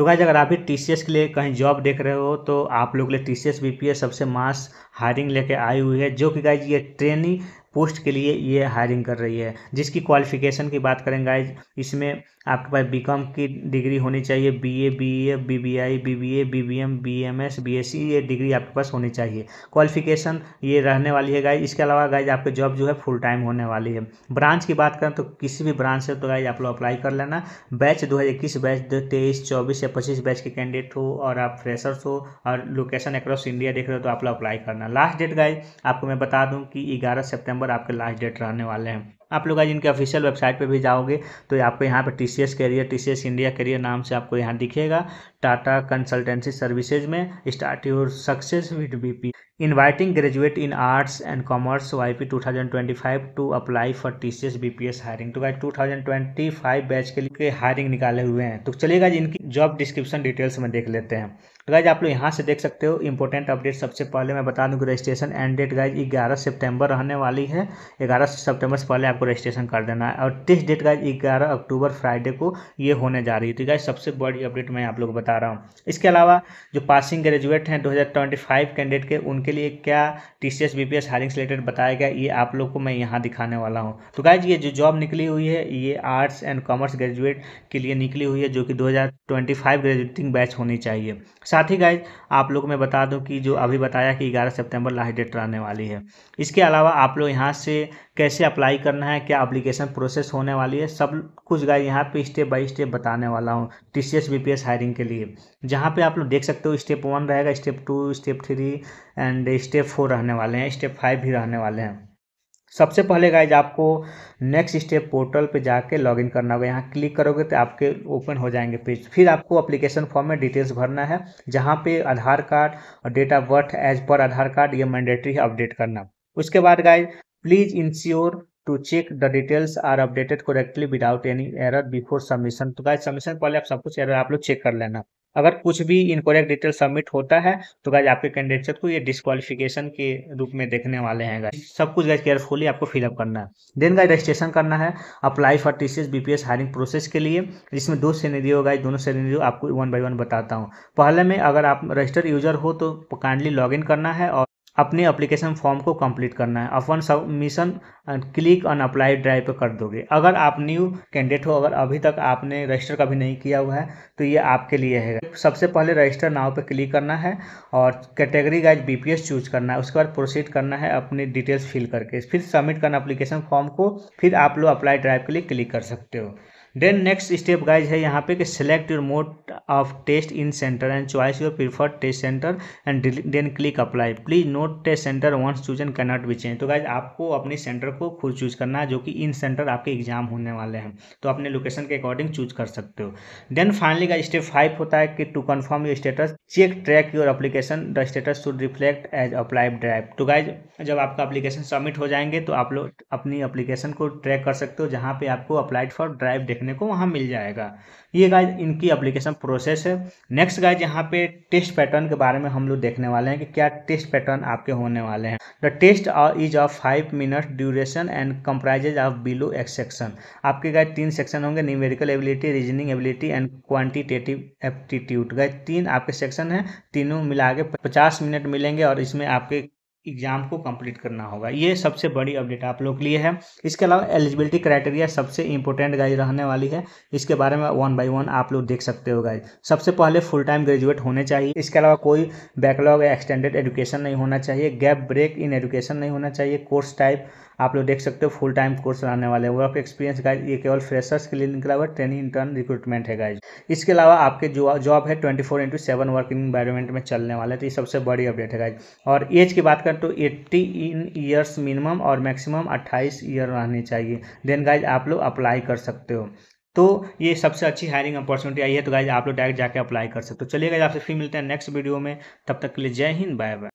तो गाइज अगर आप भी टी के लिए कहीं जॉब देख रहे हो तो आप लोग के लिए टी सी एस सबसे मास हायरिंग लेके आई हुई है जो कि गाइज ये ट्रेनिंग पोस्ट के लिए ये हायरिंग कर रही है जिसकी क्वालिफिकेशन की बात करें गाइज इसमें आपके पास बीकॉम की डिग्री होनी चाहिए BA BA BBI BBA BBM BMS BSc ये डिग्री आपके पास होनी चाहिए क्वालिफिकेशन ये रहने वाली है गाइज इसके अलावा गाइज आपकी जॉब जो है फुल टाइम होने वाली है ब्रांच की बात करें तो किसी भी ब्रांच से तो गाइज आप लोग अप्लाई कर लेना बैच दो बैच दो तेईस चौबीस या पच्चीस बैच के कैंडिडेट हो और आप फ्रेशर्स हो और लोकेशन अक्रॉस इंडिया देख रहे हो तो आप लोग अप्लाई करना लास्ट डेट गाइज आपको मैं बता दूँ कि ग्यारह सेप्टेम्बर नंबर आपके लास्ट डेट रहने वाले हैं आप लोग आज इनके ऑफिशियल वेबसाइट पे भी जाओगे तो आपको यहाँ पे T C S career T C S India career नाम से आपको यहाँ दिखेगा टाटा कंसल्टेंसी सर्विसेज में start your success with BP inviting graduate in arts and commerce Y P two thousand twenty five to apply for T C S B P S hiring two thousand twenty five batch के लिए hiring निकाले हुए हैं तो चलिएगा इनकी job description details में देख लेते हैं तो गाइज आप लोग यहाँ से देख सकते हो इंपॉर्टेंट अपडेट सबसे पहले मैं बता दूँ कि रजिस्ट्रेशन एंड डेट गाइज ग्यारह सितंबर रहने वाली है ग्यारह सितंबर से पहले आप आपको रजिस्ट्रेशन कर देना है और टेस्ट डेट का ग्यारह अक्टूबर फ्राइडे को ये होने जा रही है ठीक तो है सबसे बड़ी अपडेट मैं आप लोग बता रहा हूँ इसके अलावा जो पासिंग ग्रेजुएट हैं 2025 कैंडिडेट के उनके लिए क्या T C S B P S hiring related बताया गया ये आप लोग को मैं यहाँ दिखाने वाला हूँ तो गाइज ये जो जॉब निकली हुई है ये आर्ट्स एंड कॉमर्स ग्रेजुएट के लिए निकली हुई है जो कि दो ग्रेजुएटिंग बैच होनी चाहिए साथ ही गाय आप लोग मैं बता दूँ कि जो अभी बताया कि ग्यारह सेप्टेम्बर लास्ट डेट रहने वाली है इसके अलावा आप लोग यहाँ से कैसे अप्लाई करना है क्या अप्लीकेशन प्रोसेस होने वाली है सब कुछ गाय यहाँ पे स्टेप बाय स्टेप बताने वाला हूँ T C S B P S hiring के लिए जहाँ पे आप लोग देख सकते हो स्टेप वन रहेगा step two step three and step four रहने वाले हैं स्टेप फाइव भी रहने वाले हैं सबसे पहले गाइज आपको नेक्स्ट स्टेप पोर्टल पे जाके लॉगिन करना होगा यहाँ क्लिक करोगे तो आपके ओपन हो जाएंगे पेज फिर आपको एप्लीकेशन फॉर्म में डिटेल्स भरना है जहाँ पे आधार कार्ड और डेट ऑफ बर्थ एज पर आधार कार्ड ये मैंडेटरी है अपडेट करना उसके बाद guys Please ensure to check the details are updated correctly without any error before submission तो गाइज सबमिशन पहले आप सब कुछ एरर आप लोग चेक कर लेना अगर कुछ भी इनकोरेक्ट डिटेल सबमिट होता है तो गाइज आपके कैंडिडेट को ये डिस्कालिफिकेशन के रूप में देखने वाले हैं गाइज सब कुछ गाइज केयरफुली आपको फिलअप करना है देन गाइज रजिस्ट्रेशन करना है apply for T C BPS hiring process के लिए जिसमें दो सीनेरियो गाइज दोनों सीनेरियो आपको वन बाई वन बताता हूँ पहले में अगर आप रजिस्टर्ड यूजर हो तो काइंडली लॉग करना है और अपने एप्लीकेशन फॉर्म को कंप्लीट करना है अपन submission click on apply drive पर कर दोगे अगर आप न्यू कैंडिडेट हो अगर अभी तक आपने रजिस्टर कभी नहीं किया हुआ है तो ये आपके लिए है सबसे पहले रजिस्टर नाव पर क्लिक करना है और कैटेगरी गाइज बी चूज करना है उसके बाद प्रोसीड करना है अपनी डिटेल्स फिल करके फिर सबमिट करना अप्लीकेशन फॉर्म को फिर आप लोग अप्लाई ड्राइव के लिए क्लिक कर सकते हो देन नेक्स्ट स्टेप गाइज है यहाँ पे कि select your mode of test in centre and choice your preferred test centre and then click apply please note test centre once chosen can not be change तो guys आपको अपने centre को खुद choose करना है जो कि इन सेंटर आपके एग्जाम होने वाले हैं तो अपने लोकेशन के अकॉर्डिंग चूज कर सकते हो देन फाइनली का स्टेप फाइव होता है कि to confirm your status check track your application the status should reflect as applied drive तो गाइज जब आपका अप्लीकेशन सबमिट हो जाएंगे तो आप लोग अपनी अप्लीकेशन को ट्रैक कर सकते हो जहाँ पे आपको अप्लाइड फॉर ड्राइव देखने को वहाँ मिल जाएगा ये गाय इनकी अप्लीकेशन प्रोसेस है नेक्स्ट गाय यहाँ पे टेस्ट पैटर्न के बारे में हम लोग देखने वाले हैं कि क्या टेस्ट पैटर्न आपके होने वाले हैं the test is of five minute duration and comprises of below x section आपके गाय तीन सेक्शन होंगे numerical ability reasoning ability and quantitative aptitude guys तीन आपके सेक्शन हैं तीनों मिला के पचास मिनट मिलेंगे और इसमें आपके एग्जाम को कंप्लीट करना होगा ये सबसे बड़ी अपडेट आप लोग के लिए है इसके अलावा एलिजिबिलिटी क्राइटेरिया सबसे इंपॉर्टेंट गाइज रहने वाली है इसके बारे में वन बाय वन आप लोग देख सकते हो गाइज सबसे पहले फुल टाइम ग्रेजुएट होने चाहिए इसके अलावा कोई बैकलॉग या एक्सटेंडेड एजुकेशन नहीं होना चाहिए गैप ब्रेक इन एजुकेशन नहीं होना चाहिए कोर्स टाइप आप लोग देख सकते हो फुल टाइम कोर्स रहने वाले हैं वर्क एक्सपीरियंस गाइज ये केवल फ्रेशर्स के लिए निकला हुआ ट्रेनिंग इंटर्न रिक्रूटमेंट है गाइज इसके अलावा आपके जो जॉब है twenty four into seven working environment में चलने वाला है तो ये सबसे बड़ी अपडेट है गाइज और एज की बात करें तो एट्टी इन ईयर्स मिनिमम और मैक्सिमम अट्ठाईस ईयर रहनी चाहिए देन गाइज आप लोग अप्लाई कर सकते हो तो ये सबसे अच्छी हायरिंग अपॉर्चुनिटी आई है तो गाइज आप लोग डायरेक्ट जाके अप्लाई कर सकते हो चलिए गाइज आपसे फिर मिलते हैं नेक्स्ट वीडियो में तब तक के लिए जय हिंद बाय बाय